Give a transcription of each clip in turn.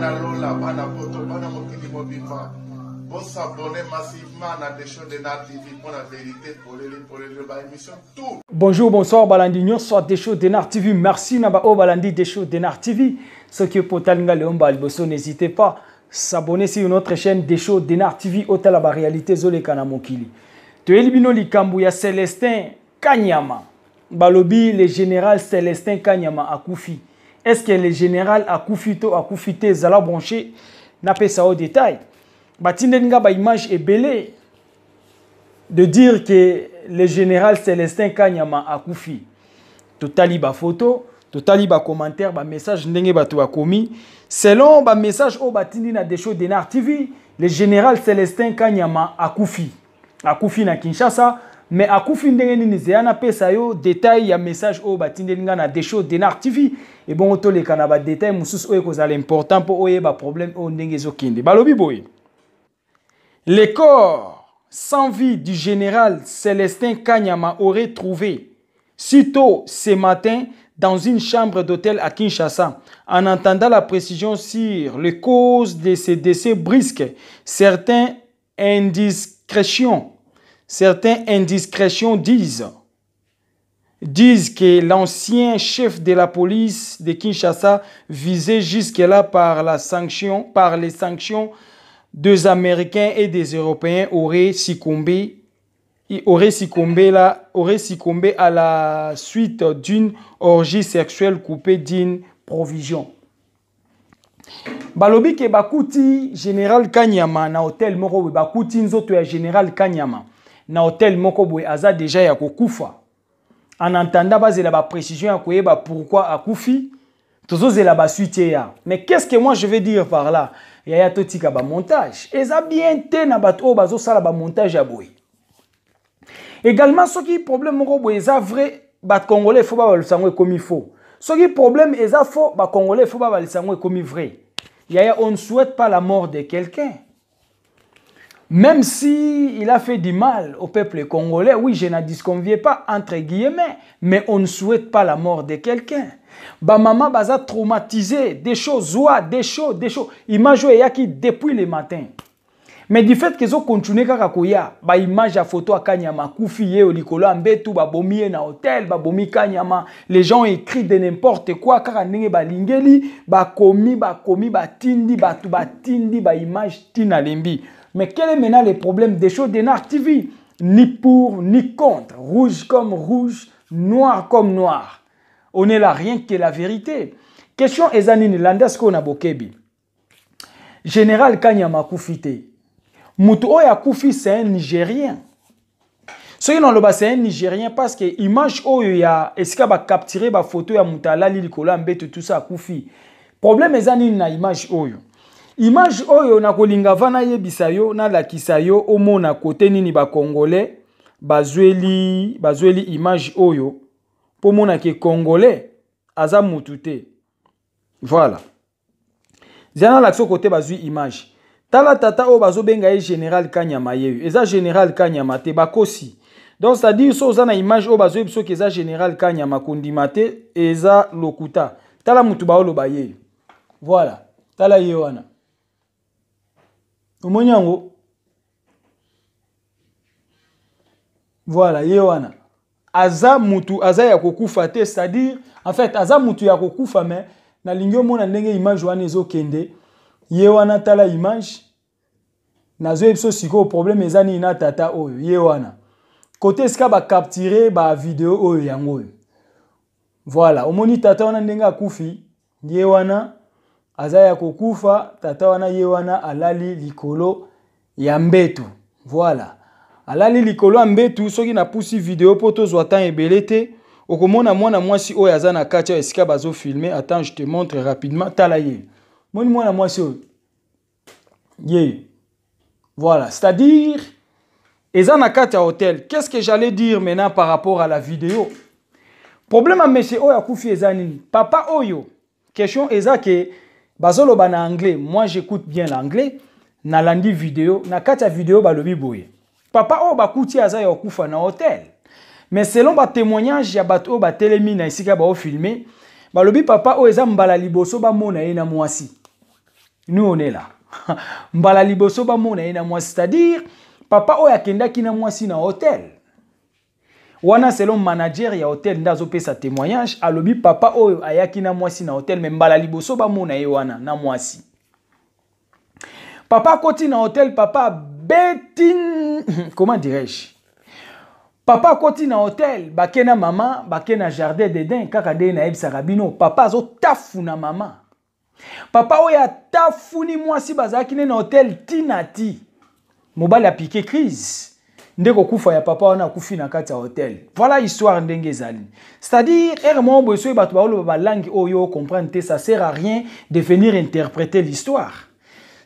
Bana Lola, Bana Boto, Bana Mokili Mobima. Bon s'abonner massivement à des choses de Nat TV pour la vérité, pour les pour les bah, émission, tout. Bonjour, bonsoir, Balandi Nyon, soit des choses de Nat TV. Merci, Naba O oh, Balandi, des choses de Nat TV. Ce que Potalinga Leon Balboso, n'hésitez pas. S'abonner sur notre chaîne des choses de Nat TV, hôtel à la Réalité, Zole Kanamokili. Tu es libino Likambuya Célestin Kanyama. Balobi, le général Célestin Kanyama Akoufi. est-ce que le général akufi to akufi te ezala branché napesa yo détail batindeli nga baimage ebele de dire que le général célestin kanyama akufi totali bafoto totali bacommentaire bamessage ndenge bato bakomi selon bamessage oyo batindi na desho denar tv le général célestin kanyama akufi akufi na kinshasa mais akufi ndenge nini zeya napesa yo détail ya message oyo oh, batindeli na na desho denar tv choses toleka na badetail mosusu oyo oh, ekozala important pour oyeba oh, eh, problème oyo ndenge un balobi boye le corps sans vie du général célestin kanyama aurait trouvé sitôt ce matin dans une chambre d'hôtel à Kinshasa. En entendant la précision sur les causes de ces décès brisques, certains indiscrétions Certaines indiscrétions disent, disent que l'ancien chef de la police de Kinshasa, visé jusque-là par, par les sanctions des Américains et des Européens, aurait succombé là, à la suite d'une orgie sexuelle coupée d'une provision. balobi bakuti général kanyama na hôtel moko bakuti nzoto ya général kanyama na hotel moko boye aza deja ya kokufa en entendant bazela ba précision ya koyeba pourquoi akufi ba suite ya mais qu'est-ce que moi je veux dire par là Ya yaya totika montage. eza bien te na bato oyo bazosala ba ya boye également soki problème moko boye eza vrai bacongolais fo babalisa sangue ekomi faux soki problème eza faux bacongolais fo babalisa yango ekomi vrai yaya on ne souhaite pas la mort de quelqu'un même s'il il a fait du mal au peuple congolais, oui, je ne disconviens pas, entre guillemets, mais on ne souhaite pas la mort de quelqu'un. Bah, maman, baza traumatisé, des choses, des choses, des choses. Image qui depuis le matin. Mais du fait qu'ils ont continué kaka koya, ba image à photo à Kanyama, Koufi ye au Likolo Ambetou, ba bomi na hôtel, ba bomi Kanyama, les gens écrivent de n'importe quoi, kaka nenge ba lingeli, ba komi, ba komi, ba tindi, ba tu ba tindi, ba image tina mais quel est maintenant le problème des shows de TV Ni pour, ni contre. Rouge comme rouge, noir comme noir. On n'est là rien que la vérité. Question ezanini landasko na bokebi. Général Kanyama Koufite. Moutou oya Koufi, c'est un Nigérien. Ce qui est c'est un Nigérien parce que l'image est ya qu'il ba capturé la photo ya Moutala, le mbeto tout ça Koufi. Problème ezanine na image image oyo nakolinga va nayebisa yo nalakisa yo omona kote nini bacongolais bazweli, bazweli image oyo mpo mona ke congolais aza mutu te voilà zia nalakisa kote bazwi image tala tata oyo bazobenga ye général kanyama yeyo eza général kanyama te bakosi donc c'est-à-dire so oza na image oyo bazoyebi ba soki eza général kanyama kondima te eza lokuta tala mutu baoloba yeyo voilà tala ye wana omoni yango voilà ye wana aza mutu aza ya kokufa te c'est-à-dire en fait aza mutu ya kokufa me nalingi omona ndenge image wana ezokende ye wana tala image nazoyebi so sikoyo problème eza nini na tata oyo ye wana kote esika bacapture bavideo oyo yango oyo voilà omoni tata wana ndenge akufi ye wana Azaya ya tata wana ye wana alali likolo ya mbetu voilà alali likolo ya mbetu soki pusi video poto tozwa temps belete, te okomona mwana mwasi oyo aza na kacha esika bazo filmer attends je te montre rapidement tala ye moni mwana mwasi oyo ye voilà c'est à dire eza na hôtel qu'est ce que j'allais dire maintenant par rapport à la vidéo problème à monsieur Oya koufi, ezani. nini papa oyo question eza ke ba na anglais moi j'écoute bien l'anglais na landi video na kata vidéo video balobi boye papa o kuti aza ya kufa na hotel mais selon témoignage ya bato ba telemi na esika filmé balobi papa o eza mbala liboso ba mona na mwasi nous on est là mbala liboso ba mona na mwasi c'est-à-dire papa kenda ki na mwasi na hotel wana selon manager ya hotel nde azopesa témoignage alobi papa oyo ayaki na mwasi na hotel me mbala liboso bamona ye wana na mwasi papa akoti na hotel papa abeti comment dirais-je papa akoti na hotel bake na mama bake na jardin dedin kaka nde nayebisaka bino papa azotafuna mama papa oyo atafuni mwasi bazalaki nde na hotel ti na ti mobali apike crise ndeko kufa ya papa wana kufi na kati ya hotel voilà histoire ndenge zali. c'est-à-dire erreur mon boye soki bato baoloba balangue oyo comprendre te ça sert à rien de venir interpréter l'histoire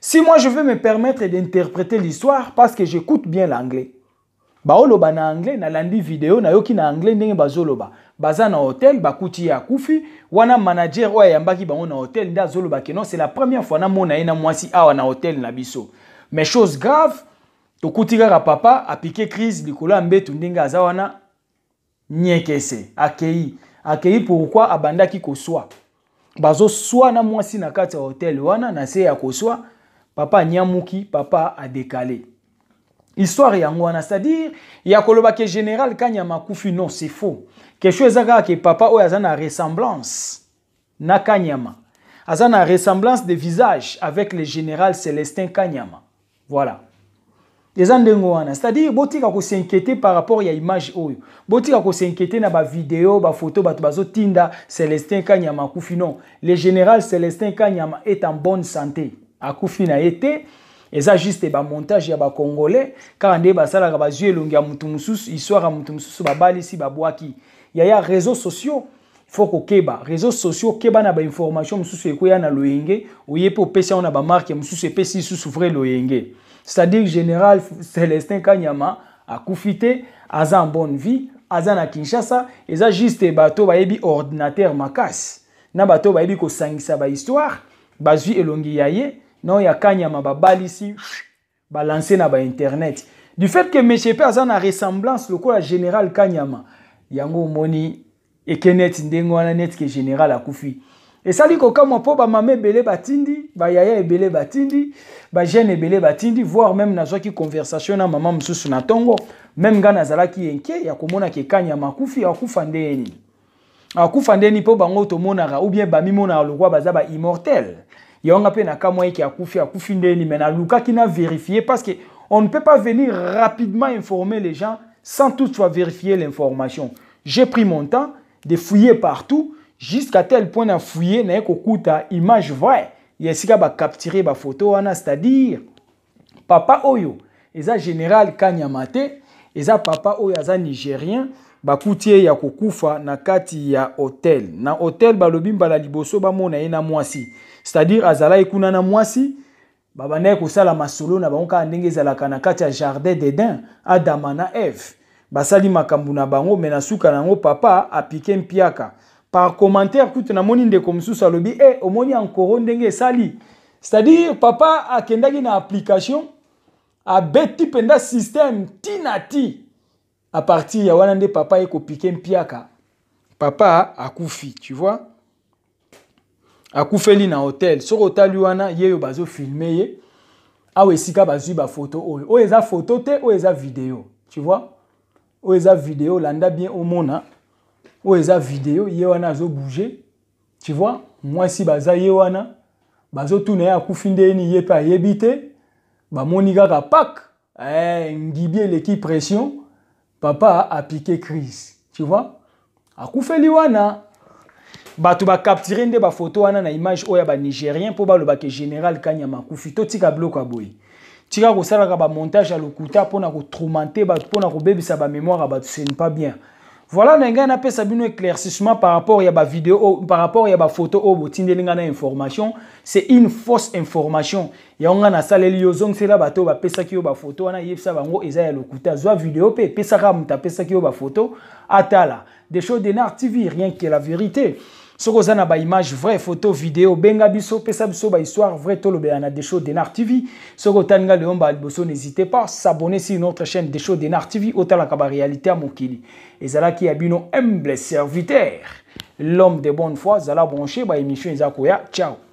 si moi je veux me permettre d'interpréter l'histoire parce que j'écoute bien l'anglais ba na anglais na video vidéo na anglais ndenge bazoloba baza na hotel bakuti ya kufi wana manager oyo ayambaki bango na hotel zolo ba non c'est la première fois na ye na mwasi awa na hotel na biso mais chose grave tokuti kaka papa apike crise likolo ya mbeto ndenge aza wana nyekese akei akei pourkui abandaki koswa bazoswa na mwasi na kati ya hotel wana na se ya koswa papa anyamuki papa adekale histoire yango wana c'est-à-dire ya koloba ke général kanyama akufi non c'est faux kesho eza kaka ke papa oyo aza na ressemblance na kanyama aza na ressemblance de visage avec le général célestin kanyama voilà eza ndenge wana c'est-à-dire botika kosinquiéter par rapport ya image oyo botika kosinquiéter na bavideo bafoto bato bazotinda célestin kanyama akufi non le général célestin kanyama est en bonne santé akufi na ye te eza juste bamontage ya bacongolais kaka nde basalaka bazwi elongi ya motu mosusu histoire ya motu mosusu babalisi babwaki yaya réseau sociaux faut kokeba réseaux sociaux okeba na bainformation mosusu ekoya na loyenge oye mpe opesi yango na bamarke mosusu epesi lisusu vrai loyenge c'est-à-dire général Célestin Kanyama akufi te aza en bonne vie aza na Kinshasa eza juste bato bayebi ordinateur makasi na bato bayebi kosangisa bahistware bazwi elongi ya ye na oyo ya kanyama babalisi balanse na bainternet du fait que monsieur mpe aza na ressemblance lokola général kanyama yango omoni eke neti ndenge wana neti ke général akufi Et esali kokamwa mpo bamama ebele batindi ba bayaya belé batindi ba bajene belé batindi voire même qui conversation na maman mosusu na tongo, même ngai nazalaki enke ya komona kekani ya makufi akufa nde nini akufa ndeni mpo bango ra ou bien bamimonaka lokwa baza ba immortel yango mpe nakamwa eke akufi akufi ndeni me nalukaki na vérifié parce que on ne peut pas venir rapidement informer les gens sans tout soit vérifier l'information j'ai pris mon temps de fouiller partout jusqu'à tel point na fouiller na kokuta image vraie ya sika ba capturer ba photo wana c'est-à-dire papa oyo eza général Kanyama te eza papa oyo eza nigérien bakutie ya kokufa na kati ya hôtel na hôtel balobi mbala liboso bamona ye na mwasi c'est-à-dire azala ikuna na mwasi babandaki kosala masolo na bango kaka ndenge ezalaka na kati ya jardin d'eden adama na eve basali makambu na bango mena na suka na papa apike piaka par commentaire kutu namoni ndeko mosusu alobi e eh, omoni ankoro ndenge esali c'est-à-dire papa akendaki na application abeti mpenza système ti na ti apartir ya wana nde papa ye kopike mpiaka papa akufi tu vois akufeli na hotel soki otali wana ye oyo bazofilme ye awa esika bazwi bafoto oyo oyo eza foto te oyo eza video tu vois oyo eza video landa bien omona vidéo, eza video yewana zo bouger, tu vois Moi si baza ye wana bazotuna ye akufi ndeni ye mpe ayebi ba monika ka pak eh, ngibi l'équipe pression papa piqué crise tu vois akufeli wana bato bacaptire nde bafoto wana na image o ya ba le ba ke général kanya akufi totika biloko ya boy tika na bamontage ya lokuta pour na bato mpona kobebisa bamémoire mémoire bato ce ne pas bien voilà ndenge napesa bino éclaircissement par rapport ya vidéo, par rapport ya bafoto photo, botindeli oh, ngai une information c'est une fausse information yango ngai nasaleli yo ozongisela bato oyo bapesaki yo bafoto wana yebisa bango eza ya lokuta zwa video mpe epesaka moto apesaki yo bafoto atala des show denard tv rien que la vérité soki zana image, vrai photo video benga biso pesa biso bahistoire vrai tolobela de show denar tv Soko tanga le leomba alboso, n'hésitez n'hésite pas s'abonner sur notre chaîne show denar tv otalaka réalité à mokili Ezala ki bino humble serviteur l'homme de bonne foi zala ba émission, eza koya ciao